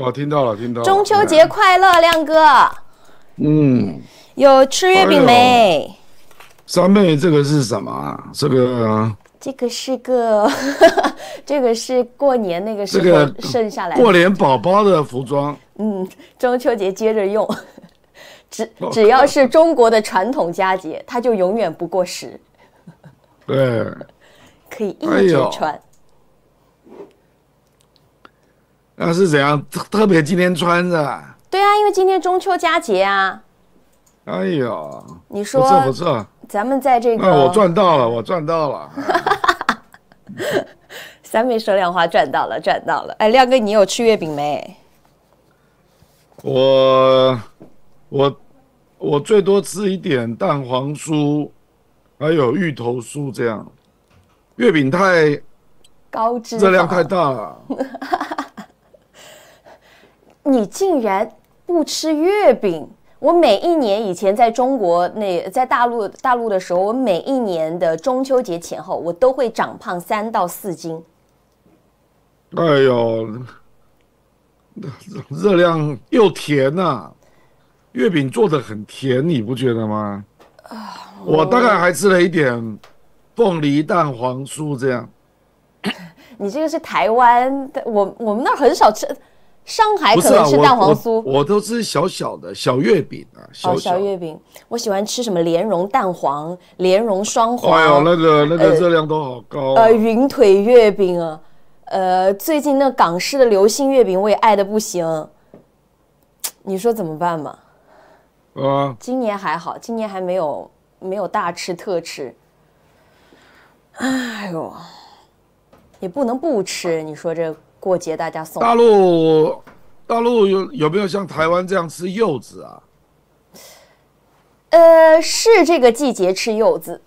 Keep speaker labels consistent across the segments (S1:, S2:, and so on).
S1: 哦，听到了，听
S2: 到了。中秋节快乐，亮哥。
S1: 嗯。
S2: 有吃月饼没？
S1: 三妹，这个是什么啊？这个。
S2: 这个是个，这个是过年那个时候剩下来的。过年
S1: 宝宝的服装。
S2: 嗯，中秋节接着用。只只要是中国的传统佳节，它就永远不过时。对。可以一直穿。
S1: 那是怎样？特别今天穿着。
S2: 对啊，因为今天中秋佳节啊。
S1: 哎呦，你说不错不错，
S2: 咱们在这。我赚
S1: 到了，我赚到了。
S2: 三妹说亮话，赚到了，赚到了。哎，亮哥，你有吃月饼没？
S1: 我，我，我最多吃一点蛋黄酥，还有芋头酥这样。月饼太
S2: 高质，热量太大了。你竟然不吃月饼？我每一年以前在中国那在大陆大陆的时候，我每一年的中秋节前后，我都会长胖三到四斤。
S1: 哎呦，热量又甜呐！月饼做的很甜，你不觉得吗？我大概还吃了一点凤梨蛋黄酥，这样。
S2: 你这个是台湾的，我我们那儿很少吃。上海可能吃蛋黄酥，
S1: 我都吃小小的、小月饼啊，小小
S2: 月饼。我喜欢吃什么莲蓉蛋黄、莲蓉双。黄。哎呦，那个
S1: 那个热量都好高。呃，云
S2: 腿月饼，啊，呃，最近那港式的流心月饼我也爱的不行。你说怎么办嘛？啊，今年还好，今年还没有没有大吃特吃。哎呦，也不能不吃，你说这。过节大家送大
S1: 陆，大陆有有没有像台湾这样吃柚子啊？
S2: 呃，是这个季节吃柚子。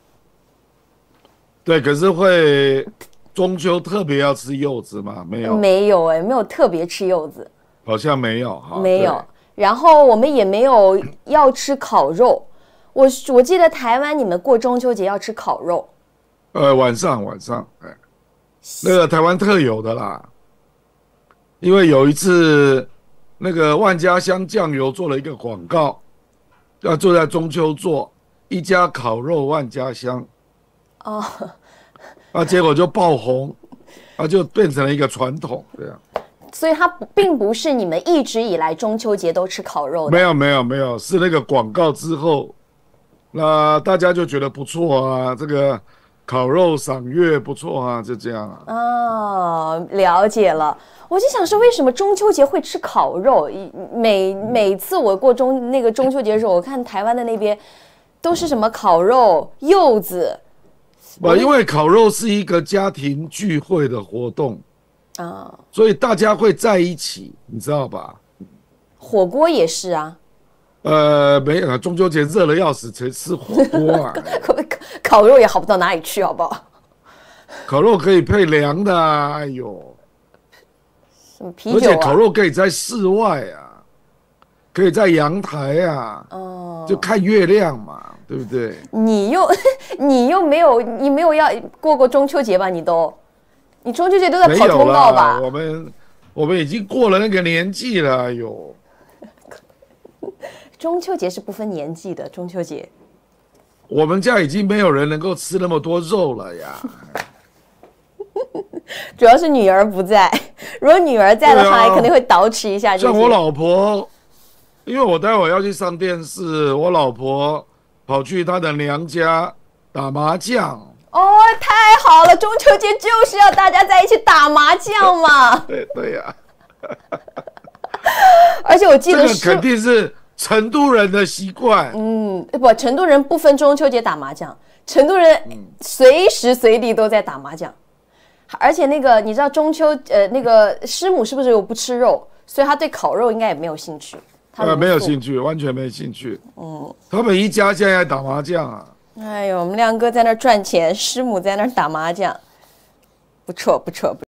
S1: 对，可是会中秋特别要吃柚子吗？没有，
S2: 没有哎，没有特别吃柚子，
S1: 好像没有哈，没有。
S2: 然后我们也没有要吃烤肉，我我记得台湾你们过中秋节要吃烤肉。
S1: 呃，晚上晚上哎，那个台湾特有的啦。因为有一次，那个万家香酱油做了一个广告，要坐在中秋做一家烤肉万家香，哦，啊，结果就爆红，啊，就变成了一个传统对啊。
S2: 所以它并不是你们一直以来中秋节都吃烤肉。没
S1: 有没有没有，是那个广告之后，那大家就觉得不错啊，这个。烤肉赏月不错啊，就这样
S2: 啊。哦，了解了。我就想说，为什么中秋节会吃烤肉？每每次我过中那个中秋节的时候，我看台湾的那边都是什么烤肉、柚子。啊，因为
S1: 烤肉是一个家庭聚会的活动啊，所以大家会在一起，你知道吧？
S2: 火锅也是啊。
S1: 呃，没有啊，中秋节热了要死才吃火锅啊。
S2: 烤肉也好不到哪里去，好不好？
S1: 烤肉可以配凉的，啊，哎呦，
S2: 什么啤酒啊？而且烤
S1: 肉可以在室外啊，可以在阳台啊，哦，就看月亮嘛，对不对？
S2: 你又 你又没有你没有要过过中秋节吧？你都你中秋节都在跑通告吧？
S1: 我们我们已经过了那个年纪了，哎呦，
S2: 中秋节是不分年纪的，中秋节。
S1: 我们家已经没有人能够吃那么多肉了呀！
S2: 主要是女儿不在，如果女儿在的话，也肯定会倒饬一下。像我老
S1: 婆，因为我待会要去上电视，我老婆跑去她的娘家打麻将。
S2: 哦，太好了！中秋节就是要大家在一起打麻将嘛。
S1: 对对呀，而且我记得是肯定是。成都人的习惯，嗯，
S2: 不，成都人不分中秋节打麻将，成都人随时随地都在打麻将，而且那个你知道中秋，呃，那个师母是不是又不吃肉，所以他对烤肉应该也没有兴趣，呃，没有兴
S1: 趣，完全没有兴趣，嗯，他们一家现在打麻将啊，
S2: 哎呦，我们亮哥在那赚钱，师母在那打麻将，不错不错不。